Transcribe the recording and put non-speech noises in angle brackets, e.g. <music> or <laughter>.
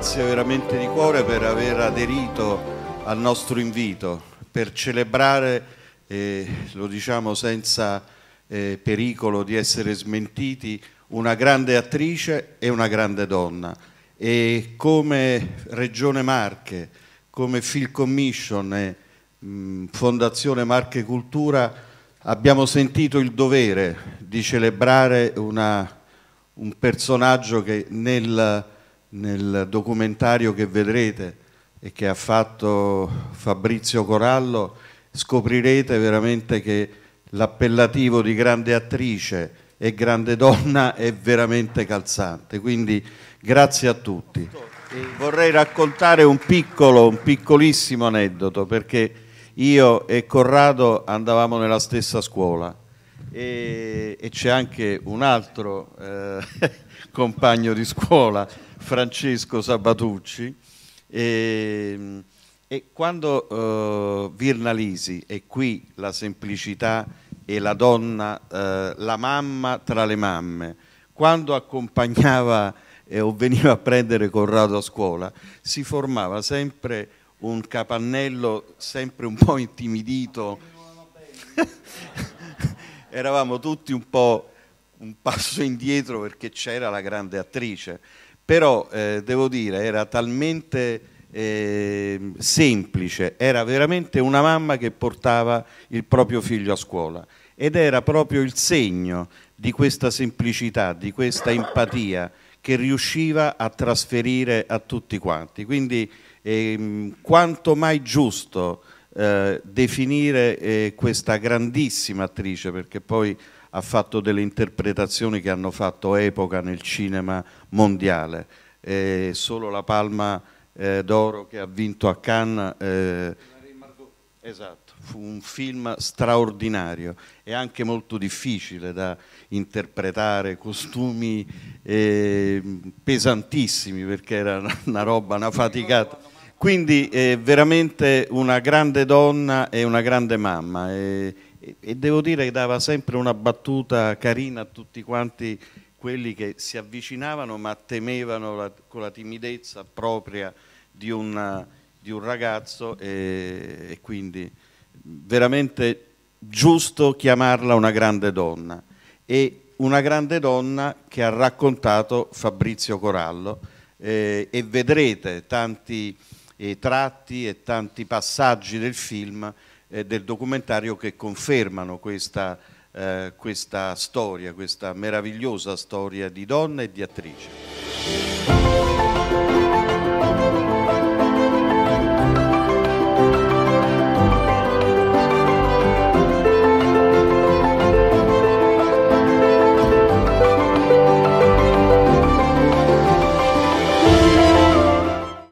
grazie veramente di cuore per aver aderito al nostro invito, per celebrare, eh, lo diciamo senza eh, pericolo di essere smentiti, una grande attrice e una grande donna. E come Regione Marche, come Phil Commission e mh, mm, Fondazione Marche Cultura abbiamo sentito il dovere di celebrare una, un personaggio che nel nel documentario che vedrete e che ha fatto Fabrizio Corallo, scoprirete veramente che l'appellativo di grande attrice e grande donna è veramente calzante. Quindi grazie a tutti. E vorrei raccontare un piccolo, un piccolissimo aneddoto perché io e Corrado andavamo nella stessa scuola e, e c'è anche un altro eh, compagno di scuola, Francesco Sabatucci. E, e quando eh, Virna Lisi, è qui la semplicità e la donna, eh, la mamma tra le mamme, quando accompagnava eh, o veniva a prendere Corrado a scuola, si formava sempre un capannello sempre un po' intimidito eravamo tutti un po' un passo <laughs> indietro perché c'era la grande attrice, però eh, devo dire era talmente eh, semplice, era veramente una mamma che portava il proprio figlio a scuola ed era proprio il segno di questa semplicità, di questa empatia che riusciva a trasferire a tutti quanti. Quindi ehm, quanto mai giusto eh, definire eh, questa grandissima attrice perché poi ha fatto delle interpretazioni che hanno fatto epoca nel cinema mondiale. Eh, solo la Palma eh, d'Oro che ha vinto a Cannes eh, esatto, fu un film straordinario e anche molto difficile da interpretare, costumi pesantissimi perché era una roba, una faticata quindi è eh, veramente una grande donna e una grande mamma e, e, devo dire che dava sempre una battuta carina a tutti quanti quelli che si avvicinavano ma temevano la, con la timidezza propria di, una, di un ragazzo e, e quindi veramente giusto chiamarla una grande donna e una grande donna che ha raccontato Fabrizio Corallo eh, e vedrete tanti e tratti e tanti passaggi del film e del documentario che confermano questa, eh, questa storia, questa meravigliosa storia di donna e di attrice.